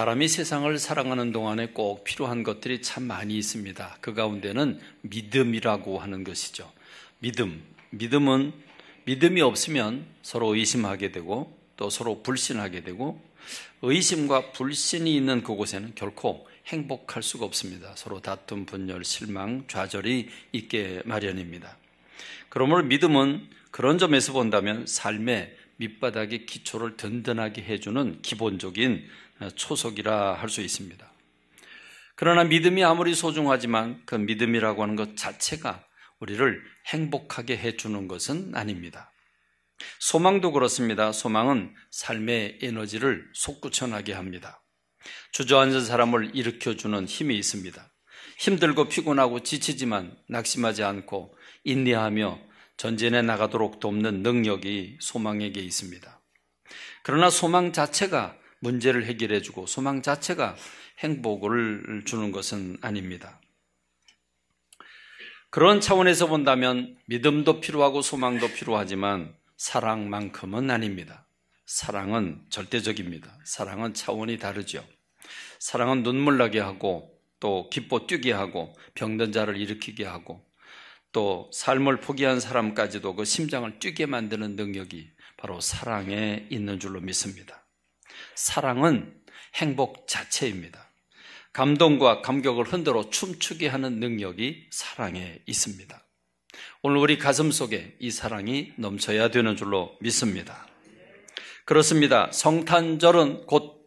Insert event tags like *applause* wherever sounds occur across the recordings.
사람이 세상을 사랑하는 동안에 꼭 필요한 것들이 참 많이 있습니다. 그 가운데는 믿음이라고 하는 것이죠. 믿음. 믿음은 믿음이 없으면 서로 의심하게 되고 또 서로 불신하게 되고 의심과 불신이 있는 그곳에는 결코 행복할 수가 없습니다. 서로 다툼, 분열, 실망, 좌절이 있게 마련입니다. 그러므로 믿음은 그런 점에서 본다면 삶의 밑바닥의 기초를 든든하게 해주는 기본적인 초석이라 할 수 있습니다. 그러나 믿음이 아무리 소중하지만 그 믿음이라고 하는 것 자체가 우리를 행복하게 해주는 것은 아닙니다. 소망도 그렇습니다. 소망은 삶의 에너지를 솟구쳐나게 합니다. 주저앉은 사람을 일으켜주는 힘이 있습니다. 힘들고 피곤하고 지치지만 낙심하지 않고 인내하며 전진해 나가도록 돕는 능력이 소망에게 있습니다. 그러나 소망 자체가 문제를 해결해주고 소망 자체가 행복을 주는 것은 아닙니다. 그런 차원에서 본다면 믿음도 필요하고 소망도 필요하지만 사랑만큼은 아닙니다. 사랑은 절대적입니다. 사랑은 차원이 다르죠. 사랑은 눈물 나게 하고 또 기뻐 뛰게 하고 병든 자를 일으키게 하고 또 삶을 포기한 사람까지도 그 심장을 뛰게 만드는 능력이 바로 사랑에 있는 줄로 믿습니다. 사랑은 행복 자체입니다. 감동과 감격을 흔들어 춤추게 하는 능력이 사랑에 있습니다. 오늘 우리 가슴 속에 이 사랑이 넘쳐야 되는 줄로 믿습니다. 그렇습니다. 성탄절은 곧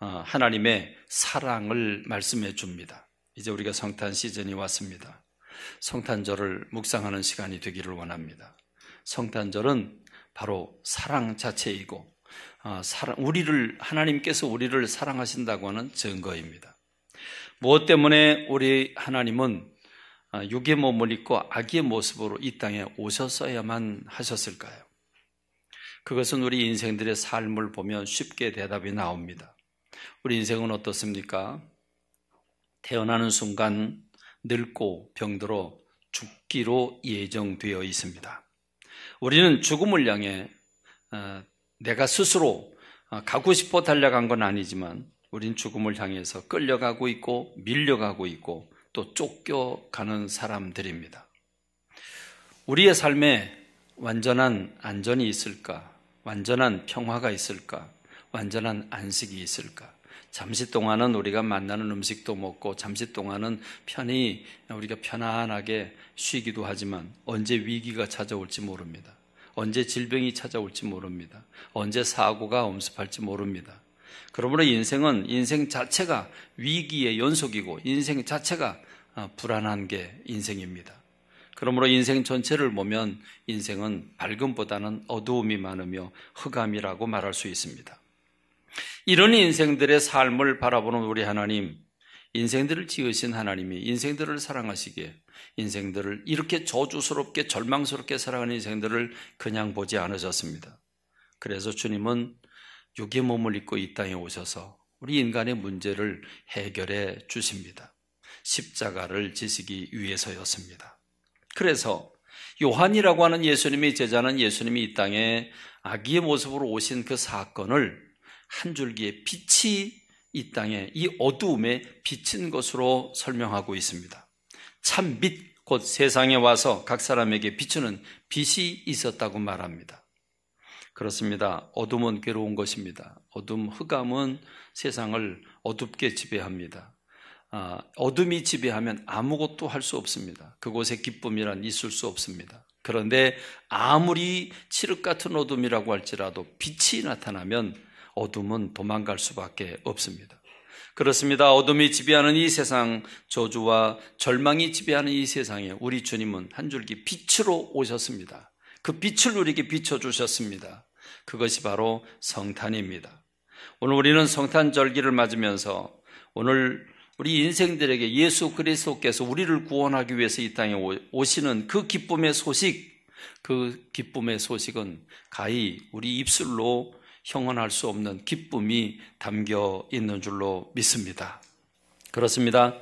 어, 하나님의 사랑을 말씀해 줍니다. 이제 우리가 성탄 시즌이 왔습니다. 성탄절을 묵상하는 시간이 되기를 원합니다. 성탄절은 바로 사랑 자체이고 어, 우리를 하나님께서 우리를 사랑하신다고 하는 증거입니다. 무엇 때문에 우리 하나님은 어, 육의 몸을 입고 기의 모습으로 이 땅에 오셨어야만 하셨을까요? 그것은 우리 인생들의 삶을 보면 쉽게 대답이 나옵니다. 우리 인생은 어떻습니까? 태어나는 순간 늙고 병들어 죽기로 예정되어 있습니다. 우리는 죽음을 향해 어, 내가 스스로 어, 가고 싶어 달려간 건 아니지만 우린 죽음을 향해서 끌려가고 있고 밀려가고 있고 또 쫓겨가는 사람들입니다. 우리의 삶에 완전한 안전이 있을까? 완전한 평화가 있을까? 완전한 안식이 있을까? 잠시 동안은 우리가 만나는 음식도 먹고 잠시 동안은 편히 우리가 편안하게 쉬기도 하지만 언제 위기가 찾아올지 모릅니다. 언제 질병이 찾아올지 모릅니다. 언제 사고가 엄습할지 모릅니다. 그러므로 인생은 인생 자체가 위기의 연속이고 인생 자체가 어, 불안한 게 인생입니다. 그러므로 인생 전체를 보면 인생은 밝음보다는 어두움이 많으며 흑암이라고 말할 수 있습니다. 이런 인생들의 삶을 바라보는 우리 하나님, 인생들을 지으신 하나님이 인생들을 사랑하시기에 인생들을 이렇게 저주스럽게 절망스럽게 살아가는 인생들을 그냥 보지 않으셨습니다. 그래서 주님은 육의 몸을 입고 이 땅에 오셔서 우리 인간의 문제를 해결해 주십니다. 십자가를 지시기 위해서였습니다. 그래서 요한이라고 하는 예수님의 제자는 예수님이 이 땅에 아기의 모습으로 오신 그 사건을 한 줄기의 빛이 이 땅에 이 어두움에 비친 것으로 설명하고 있습니다. 참 빛, 곧 세상에 와서 각 사람에게 비추는 빛이 있었다고 말합니다. 그렇습니다. 어둠은 괴로운 것입니다. 어둠, 흑암은 세상을 어둡게 지배합니다. 아, 어둠이 지배하면 아무것도 할 수 없습니다. 그곳에 기쁨이란 있을 수 없습니다. 그런데 아무리 칠흑 같은 어둠이라고 할지라도 빛이 나타나면 어둠은 도망갈 수밖에 없습니다. 그렇습니다. 어둠이 지배하는 이 세상, 저주와 절망이 지배하는 이 세상에 우리 주님은 한 줄기 빛으로 오셨습니다. 그 빛을 우리에게 비춰주셨습니다. 그것이 바로 성탄입니다. 오늘 우리는 성탄절기를 맞으면서 오늘 우리 인생들에게 예수 그리스도께서 우리를 구원하기 위해서 이 땅에 오시는 그 기쁨의 소식, 그 기쁨의 소식은 가히 우리 입술로 형언할 수 없는 기쁨이 담겨 있는 줄로 믿습니다. 그렇습니다.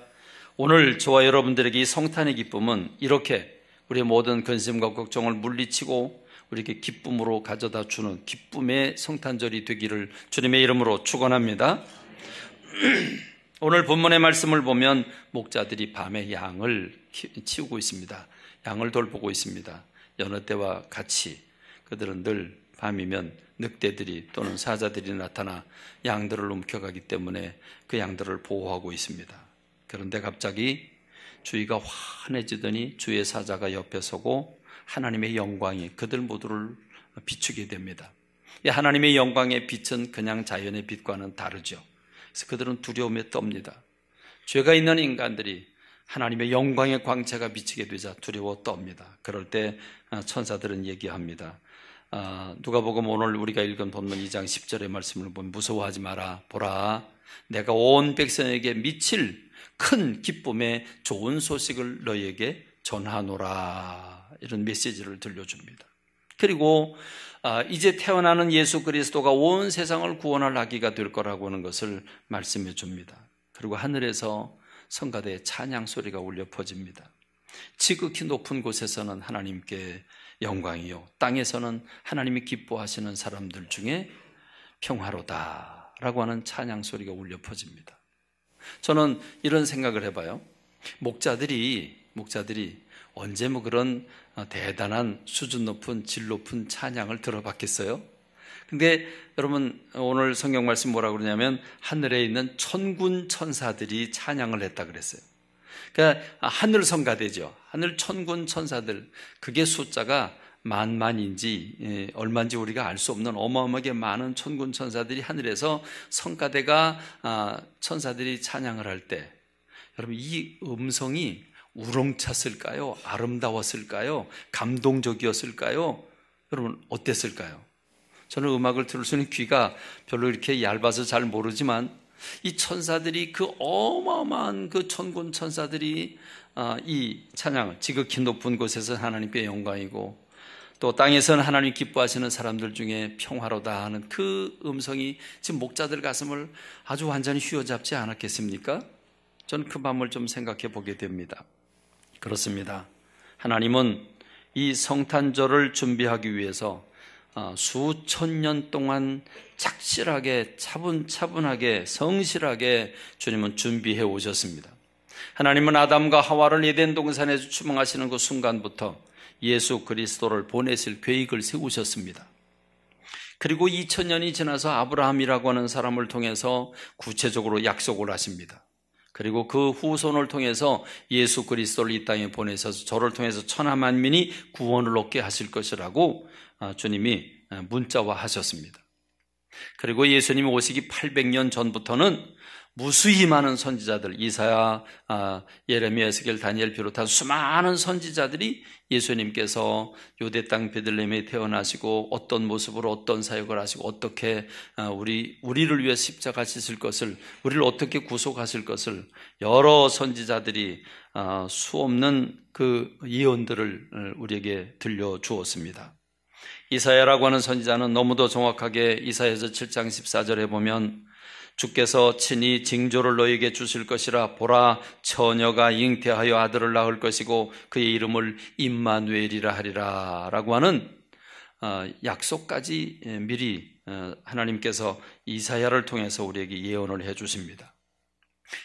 오늘 저와 여러분들에게 이 성탄의 기쁨은 이렇게 우리 모든 근심과 걱정을 물리치고 우리에게 기쁨으로 가져다 주는 기쁨의 성탄절이 되기를 주님의 이름으로 축원합니다. *clears throat* 오늘 본문의 말씀을 보면 목자들이 밤에 양을 치우고 있습니다. 양을 돌보고 있습니다. 여느 때와 같이 그들은 늘 밤이면 늑대들이 또는 사자들이 나타나 양들을 움켜가기 때문에 그 양들을 보호하고 있습니다. 그런데 갑자기 주위가 환해지더니 주의 사자가 옆에 서고 하나님의 영광이 그들 모두를 비추게 됩니다. 하나님의 영광의 빛은 그냥 자연의 빛과는 다르죠. 그래서 그들은 두려움에 떱니다. 죄가 있는 인간들이 하나님의 영광의 광채가 비치게 되자 두려워 떱니다. 그럴 때 천사들은 얘기합니다. 아, 누가복음 오늘 우리가 읽은 본문 2장 10절의 말씀을 보면 무서워하지 마라 보라 내가 온 백성에게 미칠 큰 기쁨의 좋은 소식을 너에게 전하노라 이런 메시지를 들려줍니다. 그리고 아, 이제 태어나는 예수 그리스도가 온 세상을 구원할 아기가 될 거라고 하는 것을 말씀해 줍니다. 그리고 하늘에서 성가대의 찬양 소리가 울려 퍼집니다. 지극히 높은 곳에서는 하나님께 영광이요. 땅에서는 하나님이 기뻐하시는 사람들 중에 평화로다. 라고 하는 찬양 소리가 울려 퍼집니다. 저는 이런 생각을 해봐요. 목자들이, 목자들이 언제 뭐 그런 대단한 수준 높은 질 높은 찬양을 들어봤겠어요? 근데 여러분 오늘 성경 말씀 뭐라 그러냐면 하늘에 있는 천군 천사들이 찬양을 했다 그랬어요. 그러니까 하늘 성가대죠. 하늘 천군 천사들 그게 숫자가 만만인지 예, 얼마인지 우리가 알 수 없는 어마어마하게 많은 천군 천사들이 하늘에서 성가대가 아, 천사들이 찬양을 할 때 여러분 이 음성이 우렁찼을까요? 아름다웠을까요? 감동적이었을까요? 여러분 어땠을까요? 저는 음악을 들을 수 있는 귀가 별로 이렇게 얇아서 잘 모르지만 이 천사들이 그 어마어마한 그 천군 천사들이 아, 이 찬양을 지극히 높은 곳에서 하나님께 영광이고 또 땅에서는 하나님 기뻐하시는 사람들 중에 평화로다 하는 그 음성이 지금 목자들 가슴을 아주 완전히 휘어잡지 않았겠습니까? 저는 그 밤을 좀 생각해 보게 됩니다. 그렇습니다. 하나님은 이 성탄절을 준비하기 위해서 어, 수천 년 동안 착실하게 차분차분하게 성실하게 주님은 준비해 오셨습니다. 하나님은 아담과 하와를 에덴 동산에 서 추방하시는 그 순간부터 예수 그리스도를 보내실 계획을 세우셨습니다. 그리고 2000년이 지나서 아브라함이라고 하는 사람을 통해서 구체적으로 약속을 하십니다. 그리고 그 후손을 통해서 예수 그리스도를 이 땅에 보내셔서 저를 통해서 천하 만민이 구원을 얻게 하실 것이라고 아, 주님이 아, 문자화 하셨습니다. 그리고 예수님이 오시기 800년 전부터는 무수히 많은 선지자들, 이사야, 아, 예레미야, 에스겔, 다니엘 비롯한 수많은 선지자들이 예수님께서 요대 땅 베들레헴에 태어나시고 어떤 모습으로 어떤 사역을 하시고 어떻게 우리 우리를 위해 십자가 지실 것을 우리를 어떻게 구속하실 것을 여러 선지자들이 수없는 그 예언들을 어, 우리에게 들려 주었습니다. 이사야라고 하는 선지자는 너무도 정확하게 이사야서 7장 14절에 보면 주께서 친히 징조를 너에게 주실 것이라 보라 처녀가 잉태하여 아들을 낳을 것이고 그의 이름을 임마누엘이라 하리라라고 하는 어, 약속까지 예, 미리 어, 하나님께서 이사야를 통해서 우리에게 예언을 해 주십니다.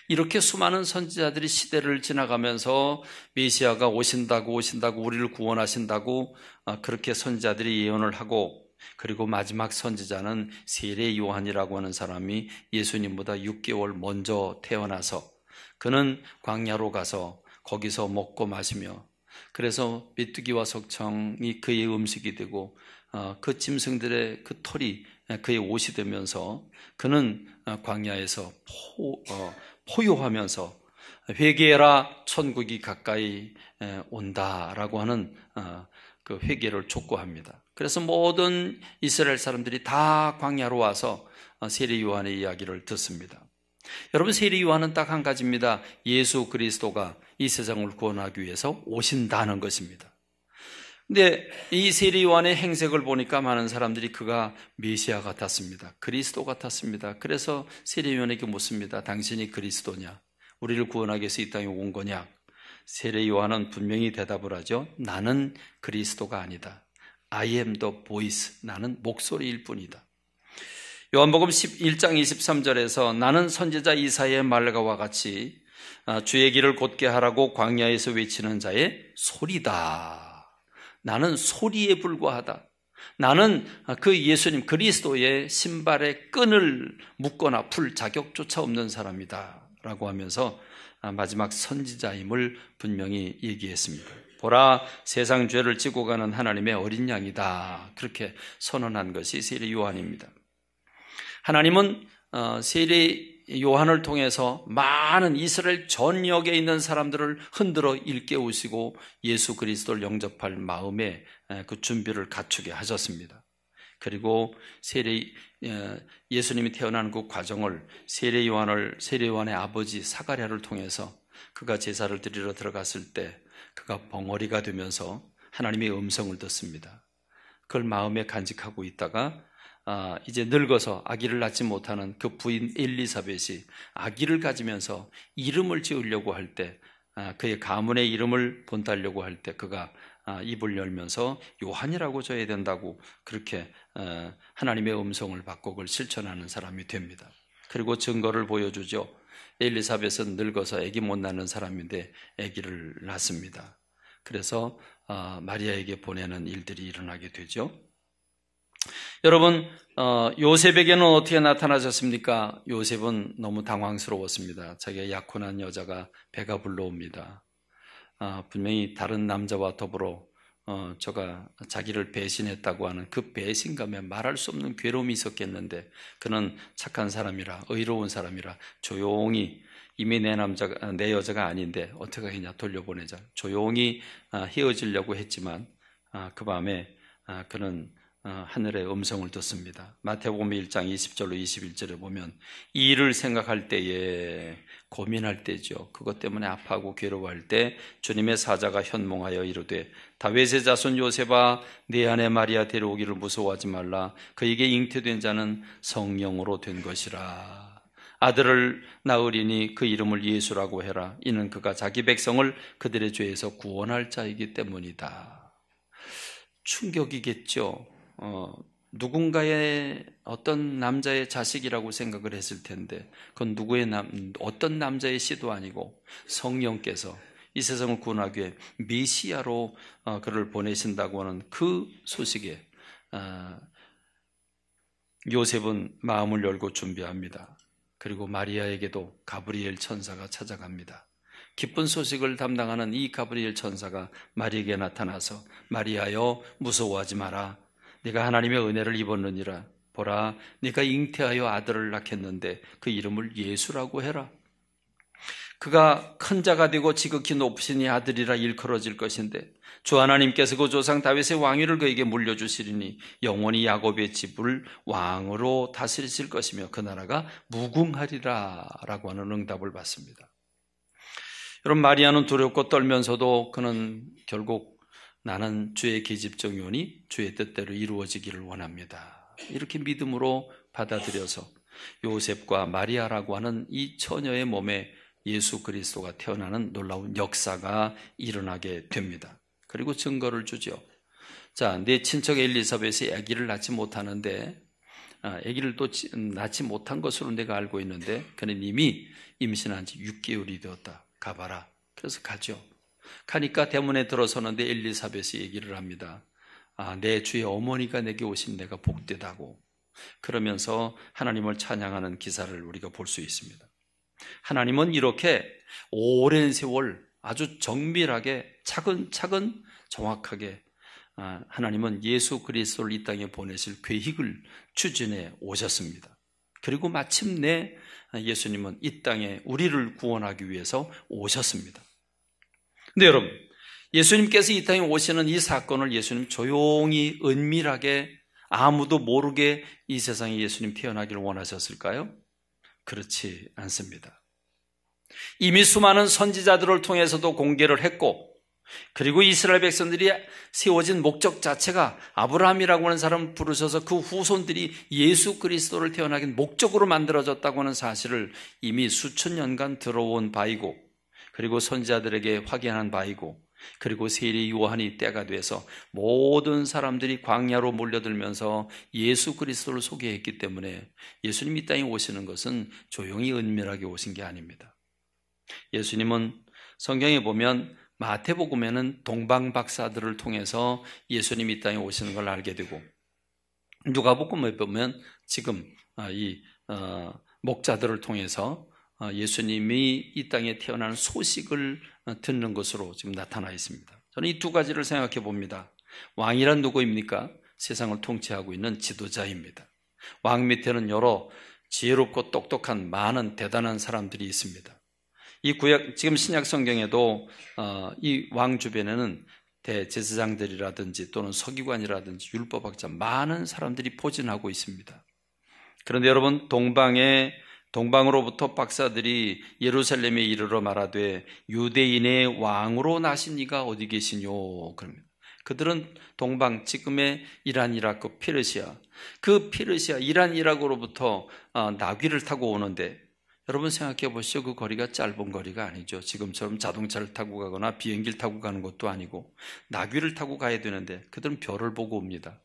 이렇게 수많은 선지자들이 시대를 지나가면서 메시아가 오신다고 오신다고 우리를 구원하신다고 아, 그렇게 선지자들이 예언을 하고 그리고 마지막 선지자는 세례 요한이라고 하는 사람이 예수님보다 6개월 먼저 태어나서 그는 광야로 가서 거기서 먹고 마시며 그래서 메뚜기와 석청이 그의 음식이 되고 아, 그 짐승들의 그 털이 그의 옷이 되면서 그는 아, 광야에서 포, 어, 호효하면서 회개해라 천국이 가까이 온다라고 하는 어, 그 회개를 촉구합니다. 그래서 모든 이스라엘 사람들이 다 광야로 와서 어, 세례 요한의 이야기를 듣습니다. 여러분 세례 요한은 딱 한 가지입니다. 예수 그리스도가 이 세상을 구원하기 위해서 오신다는 것입니다. 근데 이 세례 요한의 행색을 보니까 많은 사람들이 그가 메시아 같았습니다. 그리스도 같았습니다. 그래서 세례 요한에게 묻습니다. 당신이 그리스도냐? 우리를 구원하기 위해서 이 땅에 온 거냐? 세례 요한은 분명히 대답을 하죠. 나는 그리스도가 아니다. I am the voice. 나는 목소리일 뿐이다. 요한복음 11장 23절에서 나는 선지자 이사의 말과와 같이 아, 주의 길을 곧게 하라고 광야에서 외치는 자의 소리다. 나는 소리에 불과하다. 나는 그 예수님 그리스도의 신발에 끈을 묶거나 풀 자격조차 없는 사람이다. 라고 하면서 마지막 선지자임을 분명히 얘기했습니다. 보라 세상 죄를 지고 가는 하나님의 어린 양이다. 그렇게 선언한 것이 세례 요한입니다. 하나님은 어, 세례 요한을 통해서 많은 이스라엘 전역에 있는 사람들을 흔들어 일깨우시고 예수 그리스도를 영접할 마음에 그 준비를 갖추게 하셨습니다. 그리고 세례 예수님이 태어난 그 과정을 세례 요한을 세례 요한의 아버지 사가랴를 통해서 그가 제사를 드리러 들어갔을 때 그가 벙어리가 되면서 하나님의 음성을 듣습니다. 그걸 마음에 간직하고 있다가 아, 이제 늙어서 아기를 낳지 못하는 그 부인 엘리사벳이 아기를 가지면서 이름을 지으려고 할 때, 아, 그의 가문의 이름을 본따려고 할 때 그가 아, 입을 열면서 요한이라고 줘야 된다고 그렇게 아, 하나님의 음성을 받고 그걸 실천하는 사람이 됩니다. 그리고 증거를 보여주죠. 엘리사벳은 늙어서 아기 못 낳는 사람인데 아기를 낳습니다. 그래서 어, 마리아에게 보내는 일들이 일어나게 되죠. 여러분 어, 요셉에게는 어떻게 나타나셨습니까? 요셉은 너무 당황스러웠습니다. 자기가 약혼한 여자가 배가 불러옵니다. 아, 분명히 다른 남자와 더불어 어, 저가 자기를 배신했다고 하는 그 배신감에 말할 수 없는 괴로움이 있었겠는데 그는 착한 사람이라 의로운 사람이라 조용히 이미 내 남자가 내 여자가 아닌데 어떻게 하냐 돌려보내자 조용히 아, 헤어지려고 했지만 아, 그 밤에 아, 그는 어, 하늘의 음성을 듣습니다. 마태복음 1장 20절로 21절에 보면 이 일을 생각할 때에 고민할 때죠. 그것 때문에 아파하고 괴로워할 때 주님의 사자가 현몽하여 이르되 다윗의 자손 요셉아 내 아내 마리아 데려오기를 무서워하지 말라. 그에게 잉태된 자는 성령으로 된 것이라. 아들을 낳으리니 그 이름을 예수라고 해라. 이는 그가 자기 백성을 그들의 죄에서 구원할 자이기 때문이다. 충격이겠죠. 어, 누군가의 어떤 남자의 자식이라고 생각을 했을 텐데 그건 누구의 남 어떤 남자의 시도 아니고 성령께서 이 세상을 구원하기 위해 미시아로 어, 그를 보내신다고 하는 그 소식에 어, 요셉은 마음을 열고 준비합니다. 그리고 마리아에게도 가브리엘 천사가 찾아갑니다. 기쁜 소식을 담당하는 이 가브리엘 천사가 마리에게 나타나서 마리아여 무서워하지 마라. 네가 하나님의 은혜를 입었느니라. 보라, 네가 잉태하여 아들을 낳겠는데 그 이름을 예수라고 해라. 그가 큰 자가 되고 지극히 높으신 이 아들이라 일컬어질 것인데 주 하나님께서 그 조상 다윗의 왕위를 그에게 물려주시리니 영원히 야곱의 집을 왕으로 다스리실 것이며 그 나라가 무궁하리라라고 하는 응답을 받습니다. 여러분 마리아는 두렵고 떨면서도 그는 결국 나는 주의 계집정 요원이 주의 뜻대로 이루어지기를 원합니다. 이렇게 믿음으로 받아들여서 요셉과 마리아라고 하는 이 처녀의 몸에 예수 그리스도가 태어나는 놀라운 역사가 일어나게 됩니다. 그리고 증거를 주죠. 자, 내 친척 엘리사벳이 아기를 낳지 못하는데 아, 아기를 또 음, 낳지 못한 것으로 내가 알고 있는데 그는 이미 임신한 지 6개월이 되었다. 가봐라. 그래서 가죠. 가니까 대문에 들어서는데 엘리사벳이 얘기를 합니다. 아, 내 주의 어머니가 내게 오신 내가 복되다고. 그러면서 하나님을 찬양하는 기사를 우리가 볼 수 있습니다. 하나님은 이렇게 오랜 세월 아주 정밀하게 차근차근 정확하게 아, 하나님은 예수 그리스도를 이 땅에 보내실 계획을 추진해 오셨습니다. 그리고 마침내 예수님은 이 땅에 우리를 구원하기 위해서 오셨습니다. 근데 여러분, 예수님께서 이 땅에 오시는 이 사건을 예수님 조용히 은밀하게 아무도 모르게 이 세상에 예수님 태어나기를 원하셨을까요? 그렇지 않습니다. 이미 수많은 선지자들을 통해서도 공개를 했고, 그리고 이스라엘 백성들이 세워진 목적 자체가 아브라함이라고 하는 사람을 부르셔서 그 후손들이 예수 그리스도를 태어나긴 목적으로 만들어졌다고 하는 사실을 이미 수천 년간 들어온 바이고, 그리고 선자들에게 확인한 바이고 그리고 세리 요한이 때가 돼서 모든 사람들이 광야로 몰려들면서 예수 그리스도를 소개했기 때문에 예수님이 땅에 오시는 것은 조용히 은밀하게 오신 게 아닙니다. 예수님은 성경에 보면 마태복음에는 동방 박사들을 통해서 예수님이 땅에 오시는 걸 알게 되고 누가복음에 보면 지금 아, 이 어, 목자들을 통해서 어, 예수님이 이 땅에 태어나는 소식을 어, 듣는 것으로 지금 나타나 있습니다. 저는 이 두 가지를 생각해 봅니다. 왕이란 누구입니까? 세상을 통치하고 있는 지도자입니다. 왕 밑에는 여러 지혜롭고 똑똑한 많은 대단한 사람들이 있습니다. 이 구약 지금 신약 성경에도 어, 이왕 주변에는 대제사장들이라든지 또는 서기관이라든지 율법학자 많은 사람들이 포진하고 있습니다. 그런데 여러분 동방의 동방으로부터 박사들이 예루살렘에 이르러 말하되 유대인의 왕으로 나신 이가 어디 계시뇨 그럽니다. 그들은 동방 지금의 이란 이라크 피르시아 그 피르시아 이란 이라크로부터 어, 나귀를 타고 오는데 여러분 생각해 보시죠. 그 거리가 짧은 거리가 아니죠. 지금처럼 자동차를 타고 가거나 비행기를 타고 가는 것도 아니고 나귀를 타고 가야 되는데 그들은 별을 보고 옵니다.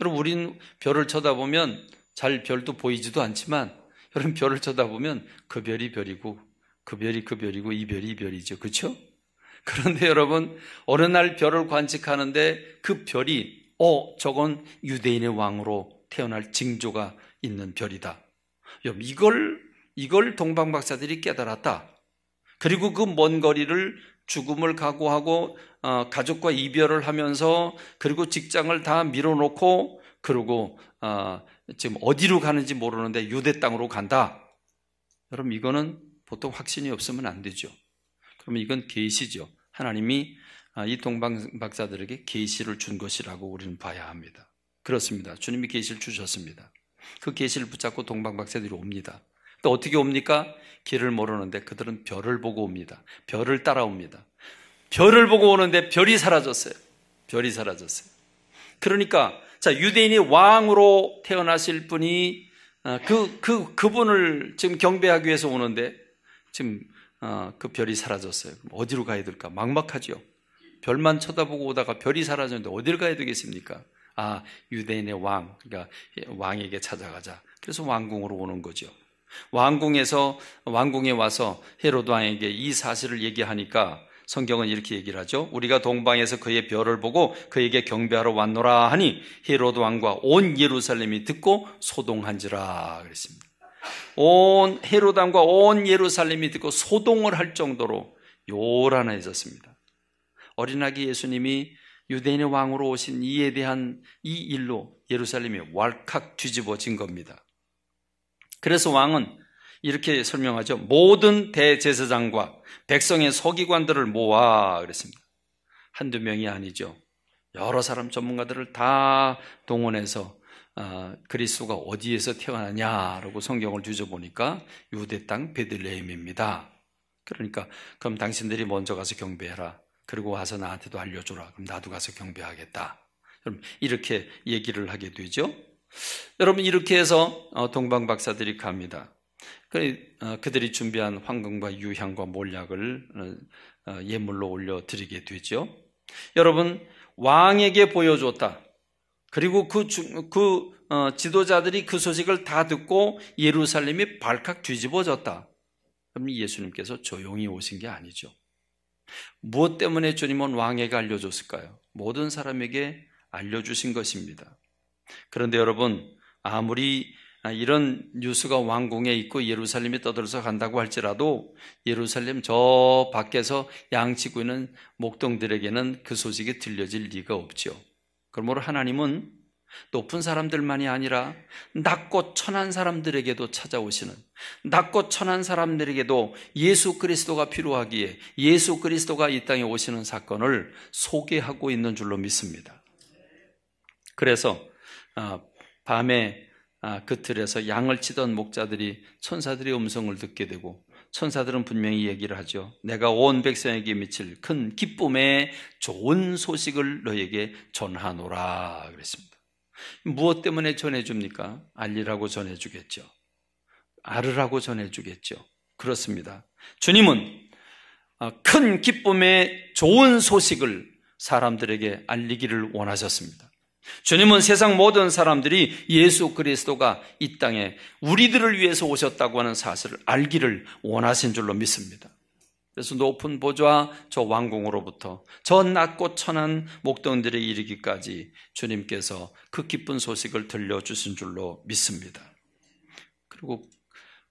여러분 우린 별을 쳐다보면 잘 별도 보이지도 않지만 여러분 별을 쳐다보면 그 별이 별이고 그 별이 그 별이고 이 별이 이 별이죠. 그렇죠? 그런데 여러분 어느 날 별을 관측하는데 그 별이 어 저건 유대인의 왕으로 태어날 징조가 있는 별이다. 여러분 이걸 이걸 동방 박사들이 깨달았다. 그리고 그 먼 거리를 죽음을 각오하고 어, 가족과 이별을 하면서 그리고 직장을 다 밀어놓고 그리고 어, 지금 어디로 가는지 모르는데 유대 땅으로 간다. 여러분 이거는 보통 확신이 없으면 안 되죠. 그러면 이건 계시죠. 하나님이 아, 이 동방 박사들에게 계시를 준 것이라고 우리는 봐야 합니다. 그렇습니다. 주님이 계시를 주셨습니다. 그 계시를 붙잡고 동방 박사들이 옵니다. 또 어떻게 옵니까? 길을 모르는데 그들은 별을 보고 옵니다. 별을 따라옵니다. 별을 보고 오는데 별이 사라졌어요. 별이 사라졌어요. 그러니까 자, 유대인이 왕으로 태어나실 분이 어, 그, 그, 그분을 지금 경배하기 위해서 오는데 지금 어, 그 별이 사라졌어요. 어디로 가야 될까? 막막하죠. 별만 쳐다보고 오다가 별이 사라졌는데 어디를 가야 되겠습니까? 아, 유대인의 왕. 그러니까 왕에게 찾아가자. 그래서 왕궁으로 오는 거죠. 왕궁에서 왕궁에 와서 헤로드 왕에게 이 사실을 얘기하니까 성경은 이렇게 얘기를 하죠. 우리가 동방에서 그의 별을 보고 그에게 경배하러 왔노라 하니 헤롯 왕과 온 예루살렘이 듣고 소동한지라 그랬습니다. 온 헤롯 왕과 온 예루살렘이 듣고 소동을 할 정도로 요란해졌습니다. 어린아기 예수님이 유대인의 왕으로 오신 이에 대한 이 일로 예루살렘이 왈칵 뒤집어진 겁니다. 그래서 왕은 이렇게 설명하죠. 모든 대제사장과 백성의 서기관들을 모아 그랬습니다. 한두 명이 아니죠. 여러 사람 전문가들을 다 동원해서 아, 그리스도가 어디에서 태어나냐라고 성경을 뒤져보니까 유대 땅 베들레헴입니다. 그러니까 그럼 당신들이 먼저 가서 경배해라. 그리고 와서 나한테도 알려줘라. 그럼 나도 가서 경배하겠다. 여러 이렇게 얘기를 하게 되죠. 여러분 이렇게 해서 어, 동방 박사들이 갑니다. 어, 그들이 준비한 황금과 유향과 몰약을 어, 어, 예물로 올려드리게 되죠. 여러분, 왕에게 보여줬다. 그리고 그, 그 지도자들이 그 소식을 다 듣고 예루살렘이 발칵 뒤집어졌다. 그럼 예수님께서 조용히 오신 게 아니죠. 무엇 때문에 주님은 왕에게 알려줬을까요? 모든 사람에게 알려주신 것입니다. 그런데 여러분, 아무리 아, 이런 뉴스가 왕궁에 있고 예루살렘이 떠들어서 간다고 할지라도 예루살렘 저 밖에서 양치고 있는 목동들에게는 그 소식이 들려질 리가 없죠. 그러므로 하나님은 높은 사람들만이 아니라 낮고 천한 사람들에게도 찾아오시는 낮고 천한 사람들에게도 예수 그리스도가 필요하기에 예수 그리스도가 이 땅에 오시는 사건을 소개하고 있는 줄로 믿습니다. 그래서 아, 밤에 아, 그 틀에서 양을 치던 목자들이 천사들의 음성을 듣게 되고 천사들은 분명히 얘기를 하죠. 내가 온 백성에게 미칠 큰 기쁨의 좋은 소식을 너에게 전하노라 그랬습니다. 무엇 때문에 전해줍니까? 알리라고 전해주겠죠. 알으라고 전해주겠죠. 그렇습니다. 주님은 아, 큰 기쁨의 좋은 소식을 사람들에게 알리기를 원하셨습니다. 주님은 세상 모든 사람들이 예수 그리스도가 이 땅에 우리들을 위해서 오셨다고 하는 사실을 알기를 원하신 줄로 믿습니다. 그래서 높은 보좌 저 왕궁으로부터 저 낮고 천한 목동들에 이르기까지 주님께서 그 기쁜 소식을 들려주신 줄로 믿습니다. 그리고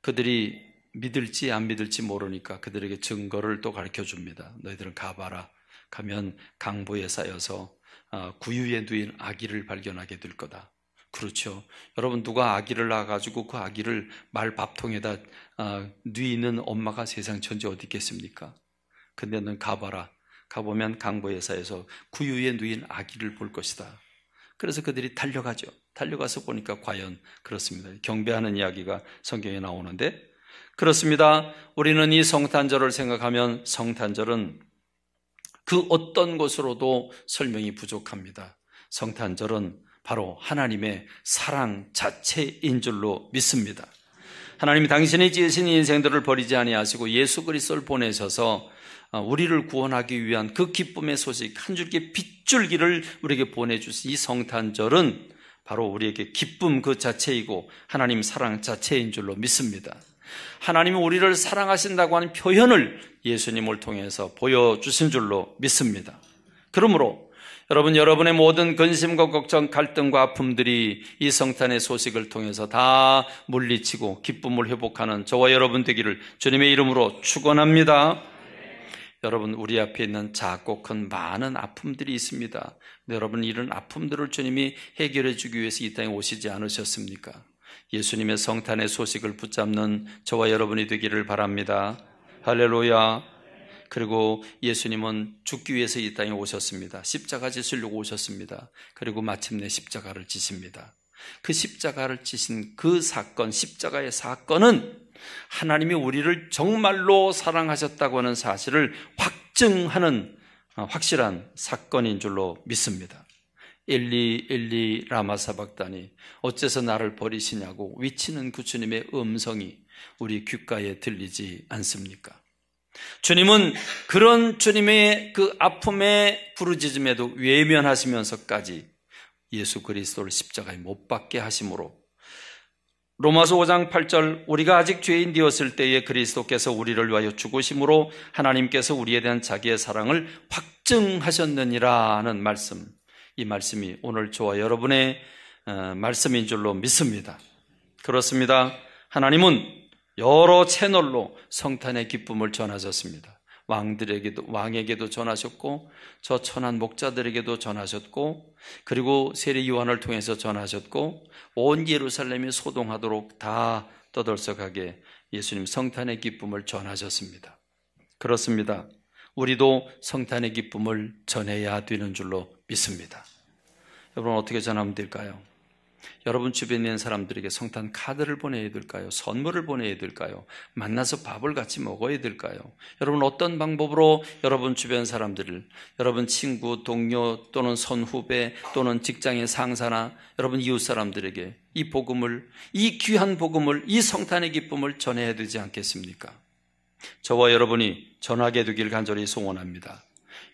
그들이 믿을지 안 믿을지 모르니까 그들에게 증거를 또 가르쳐 줍니다. 너희들은 가봐라. 가면 강부에 쌓여서 어, 구유에 누인 아기를 발견하게 될 거다. 그렇죠. 여러분 누가 아기를 낳아가지고 그 아기를 말밥통에다 누이는 어, 엄마가 세상 천지 어디 있겠습니까? 근데 는 가봐라. 가보면 강보회사에서 구유에 누인 아기를 볼 것이다. 그래서 그들이 달려가죠. 달려가서 보니까 과연 그렇습니다. 경배하는 이야기가 성경에 나오는데 그렇습니다. 우리는 이 성탄절을 생각하면 성탄절은 그 어떤 것으로도 설명이 부족합니다. 성탄절은 바로 하나님의 사랑 자체인 줄로 믿습니다. 하나님이 당신이 지으신 인생들을 버리지 아니하시고 예수 그리스도를 보내셔서 아, 우리를 구원하기 위한 그 기쁨의 소식 한 줄기 빗줄기를 우리에게 보내주신 이 성탄절은 바로 우리에게 기쁨 그 자체이고 하나님 사랑 자체인 줄로 믿습니다. 하나님이 우리를 사랑하신다고 하는 표현을 예수님을 통해서 보여주신 줄로 믿습니다. 그러므로 여러분, 여러분의 모든 근심과 걱정, 갈등과 아픔들이 이 성탄의 소식을 통해서 다 물리치고 기쁨을 회복하는 저와 여러분 되기를 주님의 이름으로 축원합니다. 여러분 우리 앞에 있는 작고 큰 많은 아픔들이 있습니다. 여러분 이런 아픔들을 주님이 해결해 주기 위해서 이 땅에 오시지 않으셨습니까? 예수님의 성탄의 소식을 붙잡는 저와 여러분이 되기를 바랍니다. 할렐루야. 그리고 예수님은 죽기 위해서 이 땅에 오셨습니다. 십자가 지시려고 오셨습니다. 그리고 마침내 십자가를 지십니다. 그 십자가를 지신 그 사건, 십자가의 사건은 하나님이 우리를 정말로 사랑하셨다고 하는 사실을 확증하는 어, 확실한 사건인 줄로 믿습니다. 일리 일리 라마 사박다니 어째서 나를 버리시냐고 위치는 구주님의 그 음성이 우리 귓가에 들리지 않습니까? 주님은 그런 주님의 그 아픔의 부르짖음에도 외면하시면서까지 예수 그리스도를 십자가에 못 박게 하심으로 로마서 5장 8절 우리가 아직 죄인 되었을 때에 그리스도께서 우리를 위하여 죽으심으로 하나님께서 우리에 대한 자기의 사랑을 확증하셨느니라는 말씀 이 말씀이 오늘 저와 여러분의 어, 말씀인 줄로 믿습니다. 그렇습니다. 하나님은 여러 채널로 성탄의 기쁨을 전하셨습니다. 왕들에게도 왕에게도 전하셨고 저 천한 목자들에게도 전하셨고 그리고 세례 요한을 통해서 전하셨고 온 예루살렘이 소동하도록 다 떠들썩하게 예수님 성탄의 기쁨을 전하셨습니다. 그렇습니다. 우리도 성탄의 기쁨을 전해야 되는 줄로 믿습니다. 여러분 어떻게 전하면 될까요? 여러분 주변에 있는 사람들에게 성탄 카드를 보내야 될까요? 선물을 보내야 될까요? 만나서 밥을 같이 먹어야 될까요? 여러분 어떤 방법으로 여러분 주변 사람들을 여러분 친구, 동료 또는 선후배 또는 직장의 상사나 여러분 이웃 사람들에게 이 복음을 이 귀한 복음을 이 성탄의 기쁨을 전해야 되지 않겠습니까? 저와 여러분이 전하게 되길 간절히 소원합니다.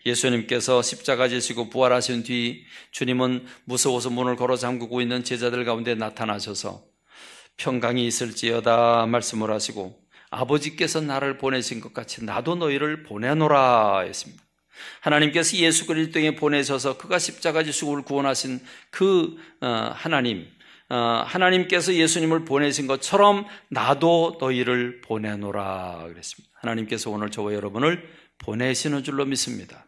예수님께서 십자가 지시고 부활하신 뒤 주님은 무서워서 문을 걸어 잠그고 있는 제자들 가운데 나타나셔서 평강이 있을지어다 말씀을 하시고 아버지께서 나를 보내신 것 같이 나도 너희를 보내노라 했습니다. 하나님께서 예수 그리스도에 보내셔서 그가 십자가 지수를 구원하신 그 어, 하나님 어, 하나님께서 예수님을 보내신 것처럼 나도 너희를 보내노라 그랬습니다. 하나님께서 오늘 저와 여러분을 보내시는 줄로 믿습니다.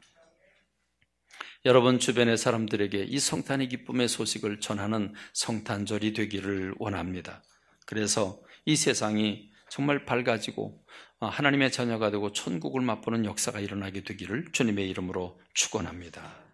여러분 주변의 사람들에게 이 성탄의 기쁨의 소식을 전하는 성탄절이 되기를 원합니다. 그래서 이 세상이 정말 밝아지고 어, 하나님의 자녀가 되고 천국을 맛보는 역사가 일어나게 되기를 주님의 이름으로 축원합니다.